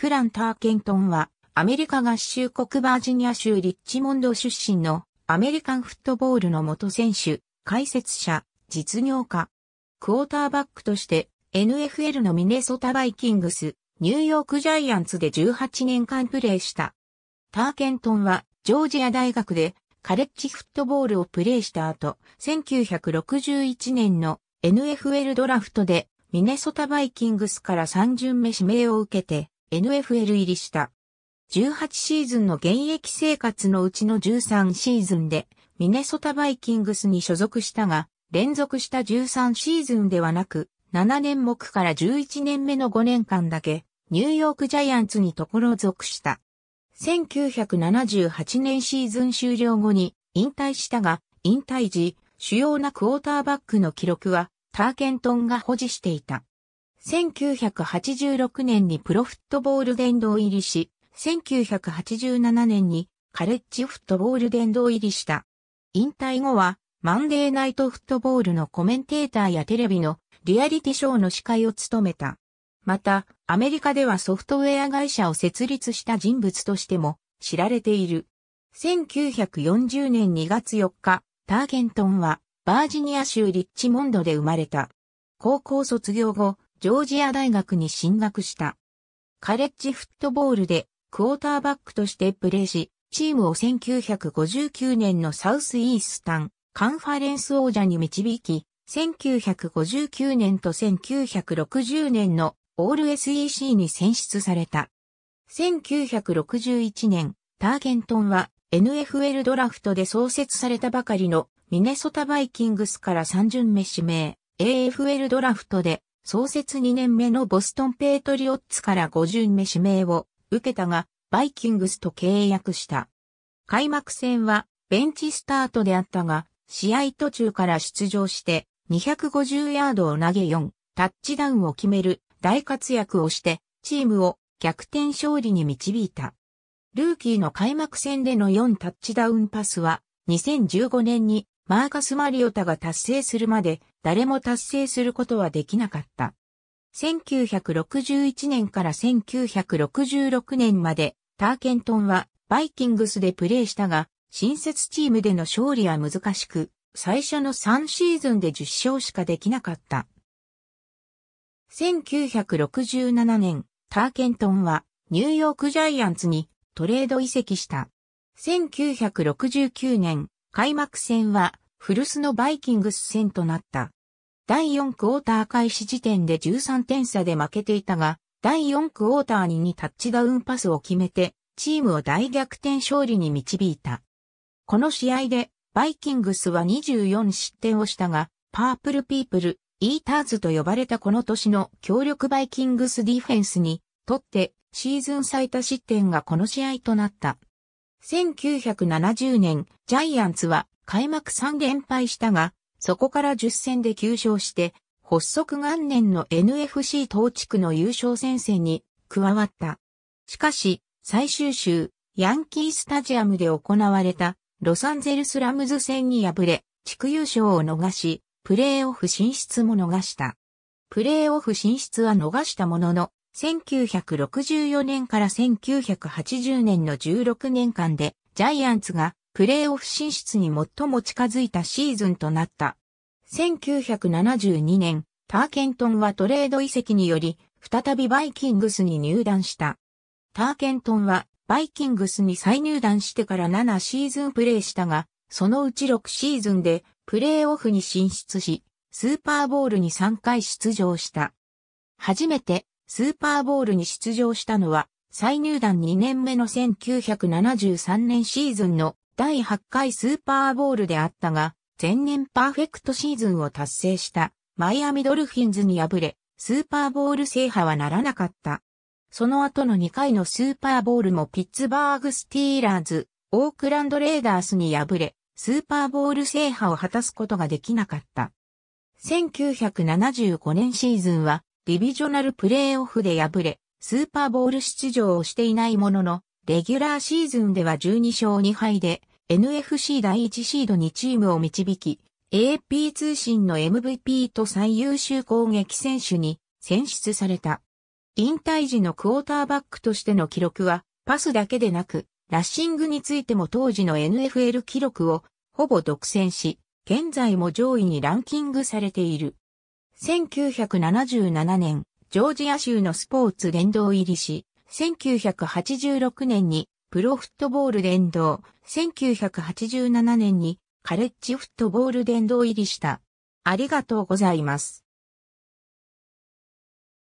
フラン・ターケントンは、アメリカ合衆国バージニア州リッチモンド出身のアメリカンフットボールの元選手、解説者、実業家。クォーターバックとして NFL のミネソタバイキングス、ニューヨークジャイアンツで18年間プレーした。ターケントンはジョージア大学でカレッジフットボールをプレーした後、1961年の NFL ドラフトでミネソタバイキングスから3巡目指名を受けて、NFL 入りした。18シーズンの現役生活のうちの13シーズンで、ミネソタバイキングスに所属したが、連続した13シーズンではなく、7年目から11年目の5年間だけ、ニューヨークジャイアンツにところ属した。1978年シーズン終了後に引退したが、引退時、主要なクォーターバックの記録は、ターケントンが保持していた。1986年にプロフットボール殿堂入りし、1987年にカレッジフットボール殿堂入りした。引退後は、マンデーナイトフットボールのコメンテーターやテレビのリアリティショーの司会を務めた。また、アメリカではソフトウェア会社を設立した人物としても知られている。1940年2月4日、ターゲントンはバージニア州リッチモンドで生まれた。高校卒業後、ジョージア大学に進学した。カレッジフットボールでクォーターバックとしてプレーし、チームを1959年のサウスイースタンカンファレンス王者に導き、1959年と1960年のオール SEC に選出された。1961年、ターゲントンは NFL ドラフトで創設されたばかりのミネソタバイキングスから3巡目指名、AFL ドラフトで創設2年目のボストンペイトリオッツから5巡目指名を受けたが、バイキングスと契約した。開幕戦はベンチスタートであったが、試合途中から出場して250ヤードを投げ4、タッチダウンを決める大活躍をして、チームを逆転勝利に導いた。ルーキーの開幕戦での4タッチダウンパスは、2015年にマーカス・マリオタが達成するまで誰も達成することはできなかった。1961年から1966年までターケントンはバイキングスでプレーしたが、新設チームでの勝利は難しく、最初の3シーズンで10勝しかできなかった。1967年、ターケントンはニューヨークジャイアンツにトレード移籍した。1969年、開幕戦は古巣のバイキングス戦となった。第4クォーター開始時点で13点差で負けていたが、第4クォーターに2タッチダウンパスを決めて、チームを大逆転勝利に導いた。この試合で、バイキングスは24失点をしたが、パープルピープル、イーターズと呼ばれたこの年の強力バイキングスディフェンスに、とって、シーズン最多失点がこの試合となった。1970年、ジャイアンツは開幕3連敗したが、そこから10戦で9勝して、発足元年の NFC 東地区の優勝戦線に加わった。しかし、最終週、ヤンキースタジアムで行われたロサンゼルスラムズ戦に敗れ、地区優勝を逃し、プレーオフ進出も逃した。プレーオフ進出は逃したものの、1964年から1980年の16年間で、ジャイアンツがプレーオフ進出に最も近づいたシーズンとなった。1972年、ターケントンはトレード移籍により、再びバイキングスに入団した。ターケントンは、バイキングスに再入団してから7シーズンプレーしたが、そのうち6シーズンでプレーオフに進出し、スーパーボールに3回出場した。初めてスーパーボールに出場したのは、再入団2年目の1973年シーズンの第8回スーパーボールであったが、前年パーフェクトシーズンを達成したマイアミドルフィンズに敗れ、スーパーボール制覇はならなかった。その後の2回のスーパーボールもピッツバーグスティーラーズ、オークランドレーダースに敗れ、スーパーボール制覇を果たすことができなかった。1975年シーズンはディビジョナルプレーオフで敗れ、スーパーボール出場をしていないものの、レギュラーシーズンでは12勝2敗で、NFC 第1シードにチームを導き、AP 通信の MVP と最優秀攻撃選手に選出された。引退時のクォーターバックとしての記録は、パスだけでなく、ラッシングについても当時の NFL 記録をほぼ独占し、現在も上位にランキングされている。1977年、ジョージア州のスポーツ殿堂入りし、1986年にプロフットボール殿堂、1987年にカレッジフットボール殿堂入りした。ありがとうございます。